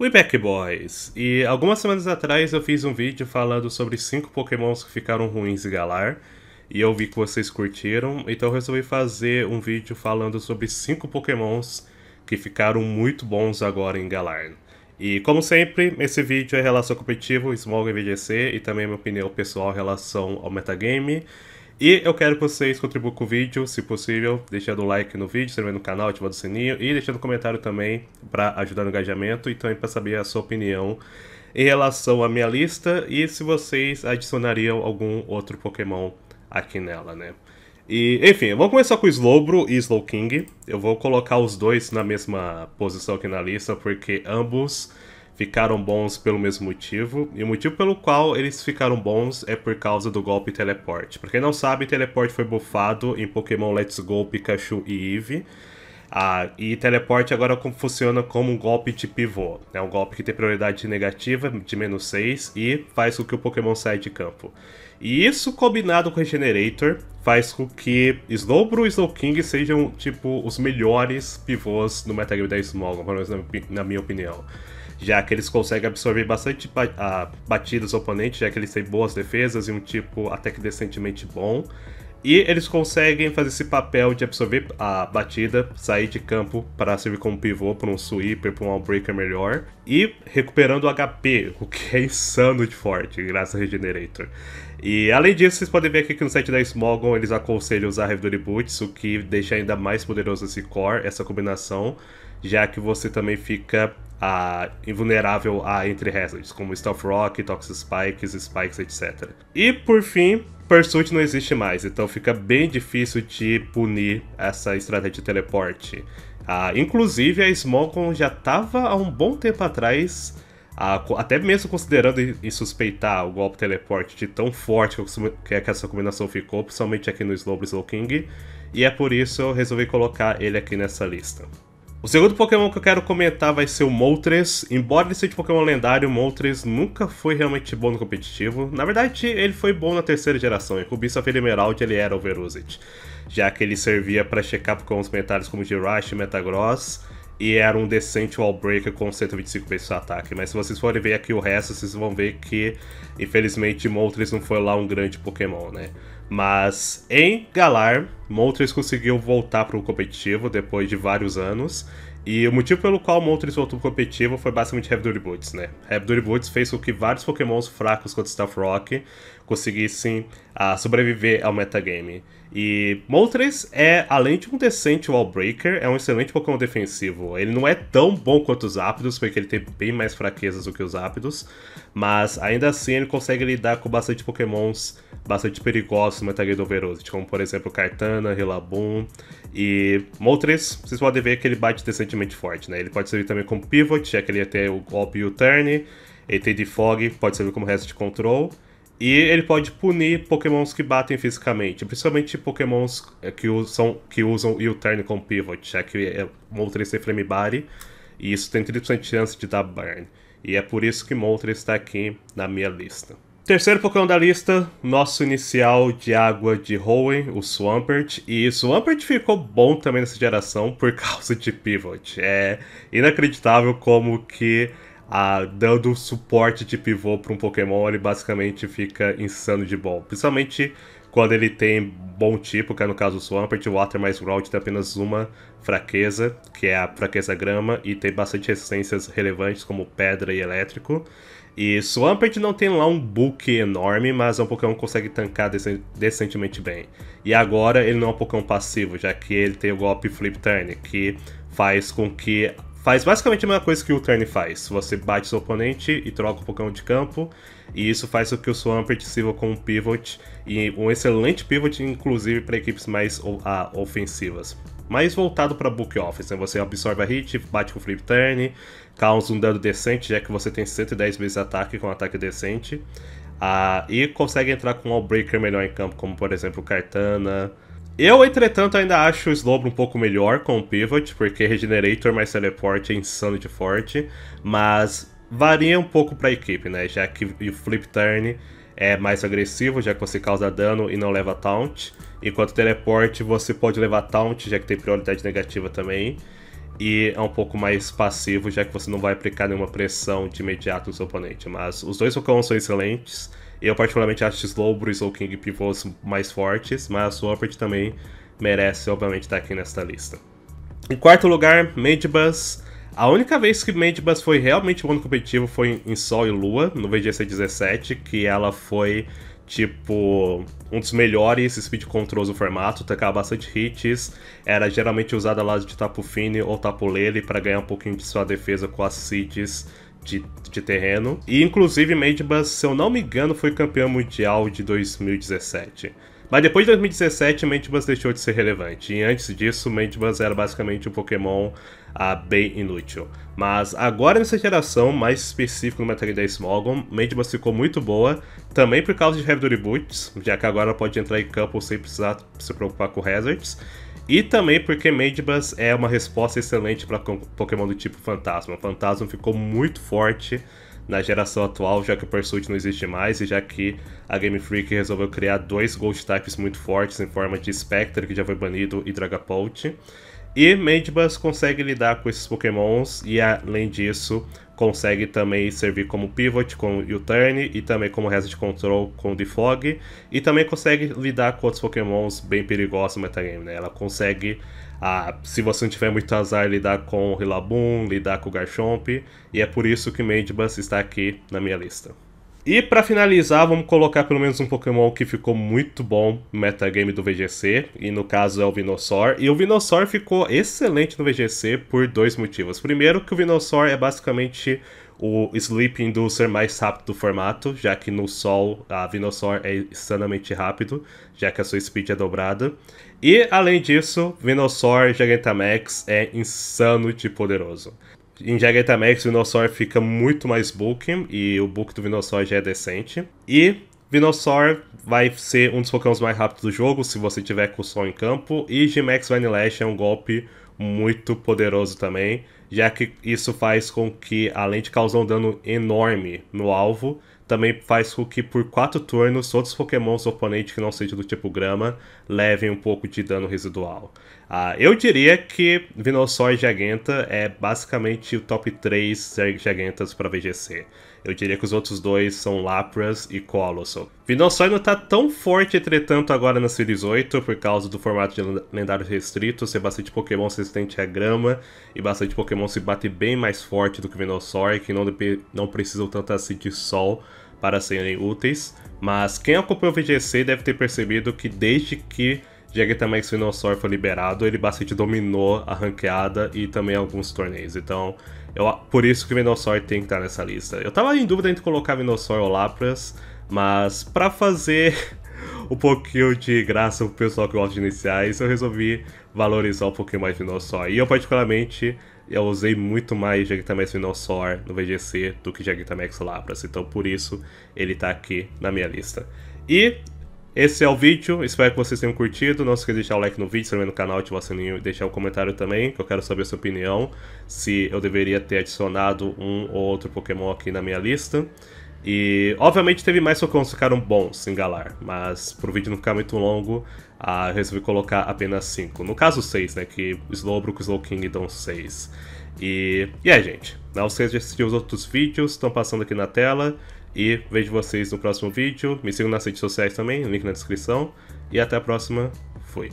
We Back Boys! E algumas semanas atrás eu fiz um vídeo falando sobre 5 pokémons que ficaram ruins em Galar, e eu vi que vocês curtiram, então eu resolvi fazer um vídeo falando sobre 5 pokémons que ficaram muito bons agora em Galar. E como sempre, esse vídeo é relação competitivo, Smog VGC e também minha opinião pessoal em relação ao metagame, e eu quero que vocês contribuam com o vídeo, se possível, deixando o like no vídeo, se inscrevendo no canal, ativando o sininho e deixando um comentário também para ajudar no engajamento e também para saber a sua opinião em relação à minha lista e se vocês adicionariam algum outro Pokémon aqui nela, né? E, enfim, vamos começar com o Slowbro e Slowking. Eu vou colocar os dois na mesma posição aqui na lista, porque ambos ficaram bons pelo mesmo motivo, e o motivo pelo qual eles ficaram bons é por causa do golpe teleporte. Pra quem não sabe, teleporte foi bufado em Pokémon Let's Go, Pikachu e Eevee. Ah, e teleporte agora funciona como um golpe de pivô. É um golpe que tem prioridade negativa, de menos 6, e faz com que o Pokémon saia de campo. E isso combinado com Regenerator faz com que Slowbro e Slowking sejam, tipo, os melhores pivôs no metagame da Smog, pelo menos na, na minha opinião já que eles conseguem absorver bastante ah, batidas oponentes, já que eles têm boas defesas e um tipo até que decentemente bom. E eles conseguem fazer esse papel de absorver a batida, sair de campo para servir como pivô para um sweeper, para um outbreaker melhor. E recuperando o HP, o que é insano de forte, graças a Regenerator. E além disso, vocês podem ver aqui que no site da Smogon eles aconselham usar Revidory Boots, o que deixa ainda mais poderoso esse core, essa combinação, já que você também fica ah, invulnerável a entre hazards, como Stealth Rock, Toxic Spikes, Spikes, etc. E por fim, Pursuit não existe mais, então fica bem difícil de punir essa estratégia de teleporte. Ah, inclusive, a Smogon já estava há um bom tempo atrás até mesmo considerando e suspeitar o golpe teleporte de tão forte que, é que essa combinação ficou, principalmente aqui no Slowbro Slow King, e é por isso eu resolvi colocar ele aqui nessa lista. O segundo Pokémon que eu quero comentar vai ser o Moltres. Embora ele seja um Pokémon lendário, o Moltres nunca foi realmente bom no competitivo. Na verdade, ele foi bom na terceira geração, em Rubiça Filha Emerald ele era Overused, já que ele servia para checar os mentais como Girash e Metagross, e era um decente wallbreaker com 125 base de ataque. Mas se vocês forem ver aqui o resto, vocês vão ver que, infelizmente, Moltres não foi lá um grande Pokémon, né? Mas em Galar, Moltres conseguiu voltar para o competitivo depois de vários anos e o motivo pelo qual Moltres voltou pro competitivo foi basicamente Heavy Duty Boots, né? Heavy Duty Boots fez com que vários pokémons fracos contra Stealth Rock conseguissem uh, sobreviver ao metagame. E Moltres é, além de um decente wallbreaker, é um excelente pokémon defensivo. Ele não é tão bom quanto os Zapdos, porque ele tem bem mais fraquezas do que os Zapdos, mas ainda assim ele consegue lidar com bastante pokémons bastante perigosos no Metageddon Overwatch, tipo, como por exemplo Cartana, Rillaboom e Moltres. Vocês podem ver que ele bate decentemente forte, né? Ele pode servir também como pivot, já que ele ia ter o golpe U turn. Ele tem Defog, pode servir como resto de control. E ele pode punir pokémons que batem fisicamente, principalmente pokémons que usam, que usam U-Turn como pivot, já que é, Moltres tem Flame Body, e isso tem 30% de chance de dar burn. E é por isso que Moltres está aqui na minha lista. Terceiro Pokémon da lista, nosso inicial de água de Hoenn, o Swampert. E Swampert ficou bom também nessa geração por causa de Pivot. É inacreditável como que ah, dando suporte de pivô para um Pokémon, ele basicamente fica insano de bom. Principalmente quando ele tem bom tipo, que é no caso o Swampert, o Water mais Ground tem apenas uma fraqueza, que é a fraqueza grama, e tem bastante resistências relevantes como pedra e elétrico. E Swampert não tem lá um book enorme, mas é um Pokémon que consegue tancar decentemente bem. E agora ele não é um Pokémon passivo, já que ele tem o golpe Flip Turn, que faz com que. Faz basicamente a mesma coisa que o Turn faz. Você bate seu oponente e troca o Pokémon de campo. E isso faz com que o Swampert sirva como um pivot. E um excelente pivot, inclusive para equipes mais ofensivas mais voltado para book office, né? Você absorve a hit, bate com flip turn, causa um dano decente, já que você tem 110 vezes ataque com ataque decente. Ah, e consegue entrar com um Allbreaker melhor em campo, como por exemplo Cartana. Eu, entretanto, ainda acho o Slowbro um pouco melhor com o Pivot, porque Regenerator mais Teleport é insano de forte, mas varia um pouco para a equipe, né? Já que o Flip Turn é mais agressivo, já que você causa dano e não leva taunt. Enquanto teleporte você pode levar taunt, já que tem prioridade negativa também. E é um pouco mais passivo, já que você não vai aplicar nenhuma pressão de imediato no seu oponente. Mas os dois Pokémon são excelentes. Eu particularmente acho Slowbro e Slowking pivôs mais fortes, mas o Uppert também merece, obviamente, estar aqui nesta lista. Em quarto lugar, Magibus. A única vez que Madbus foi realmente um ano competitivo foi em Sol e Lua, no VGC 17, que ela foi, tipo, um dos melhores speed controls do formato, tacava bastante hits, era geralmente usada lá de Tapu Fini ou Tapu Lele para ganhar um pouquinho de sua defesa com as seeds de, de, terreno. E inclusive Madbus, se eu não me engano, foi campeão mundial de 2017. Mas depois de 2017, Madbus deixou de ser relevante. E antes disso, Madbus era basicamente um Pokémon a bem inútil. Mas agora nessa geração, mais específico no Metal Gear Smoggon, Madebus ficou muito boa, também por causa de Heavy Boots, já que agora pode entrar em campo sem precisar se preocupar com Hazards, e também porque Madebus é uma resposta excelente para Pokémon do tipo Fantasma. O Fantasma ficou muito forte na geração atual, já que o Pursuit não existe mais e já que a Game Freak resolveu criar dois Ghost Types muito fortes em forma de Spectre, que já foi banido, e Dragapult. E Mandibuzz consegue lidar com esses pokémons e além disso consegue também servir como pivot com o turn e também como reset control com o defog e também consegue lidar com outros pokémons bem perigosos no metagame, né? Ela consegue, ah, se você não tiver muito azar, lidar com o Rillaboom, lidar com o Garchomp e é por isso que Mandibuzz está aqui na minha lista. E para finalizar, vamos colocar pelo menos um Pokémon que ficou muito bom no metagame do VGC, e no caso é o Vinosaur. E o Vinosaur ficou excelente no VGC por dois motivos. Primeiro, que o Vinosaur é basicamente o Sleep Inducer mais rápido do formato, já que no Sol a Venusaur é insanamente rápido, já que a sua speed é dobrada. E além disso, Venusaur Gigantamax é insano de poderoso. Em Jagged Max, Venusaur fica muito mais bulking e o bulk do Venusaur já é decente. E Venusaur vai ser um dos Pokémons mais rápidos do jogo se você tiver com o Sol em campo. E G-Max Vanilash é um golpe muito poderoso também, já que isso faz com que, além de causar um dano enorme no alvo, também faz com que por quatro turnos outros pokémons do oponente que não seja do tipo grama levem um pouco de dano residual. Ah, eu diria que Venusaur e Jagenta é basicamente o top 3 Jagentas para VGC. Eu diria que os outros dois são Lapras e Colossal. Venusaur não está tão forte, entretanto, agora na Series 8, por causa do formato de lendários restritos, ser bastante Pokémon resistente à grama, e bastante Pokémon se bate bem mais forte do que Venusaur, que não, não precisam tanto assim de sol para serem úteis, mas quem acompanhou o VGC deve ter percebido que desde que Jaguetamax Spinosaur foi liberado, ele bastante dominou a ranqueada e também alguns torneios. Então, eu, por isso que Venossaur tem que estar nessa lista. Eu tava em dúvida entre colocar Venossaur ou Lapras, mas para fazer um pouquinho de graça pro pessoal que gosta de iniciais, eu resolvi valorizar um pouquinho mais Venossaur. E eu particularmente eu usei muito mais Gigantamax Venusaur no VGC do que Gigantamax Lapras, então por isso ele tá aqui na minha lista. E esse é o vídeo, espero que vocês tenham curtido. Não se esqueça de deixar o like no vídeo, se no canal, ativar o sininho e deixar o um comentário também, que eu quero saber a sua opinião, se eu deveria ter adicionado um ou outro Pokémon aqui na minha lista. E, obviamente, teve mais socões que ficaram bons em Galar, mas pro vídeo não ficar muito longo, ah, eu resolvi colocar apenas 5. No caso, 6, né? Que slowbro e slowking dão 6. E, e é, gente. Não esqueça de assistir os outros vídeos, estão passando aqui na tela. E vejo vocês no próximo vídeo. Me sigam nas redes sociais também, link na descrição. E até a próxima. Fui.